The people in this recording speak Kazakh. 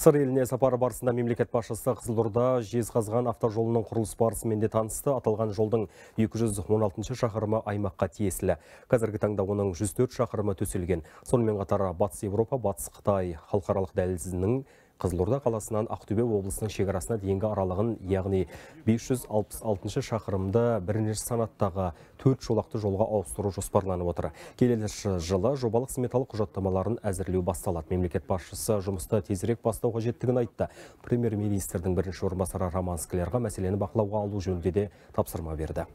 Сыр еліне сапары барысында мемлекет басшысы Қызылорда қазған автожолының құрылыс барысымен де танысты. Аталған жолдың 216 шақырымы аймаққа тиесілі. Қазіргі таңда оның 104 шақырымы төселген. Сонымен қатар Батыс Европа, Батыс Қытай халықаралық дәлізінің Қызылорда қаласынан Ақтөбе облысының шекарасына дейінгі аралығын, яғни 566 шақырымды бірінші санаттағы төрт жолақты жолға ауыстыру жоспарланып отыр. Келесі жылы жобалық сметалық құжаттамаларын әзірлеу басталады. Мемлекет басшысы жұмысты тезірек бастау қажеттігін айтты. Премьер-министрдің бірінші орынбасары Роман Склерға мәселені бақылауға алу жөнінде де тапсырма берді.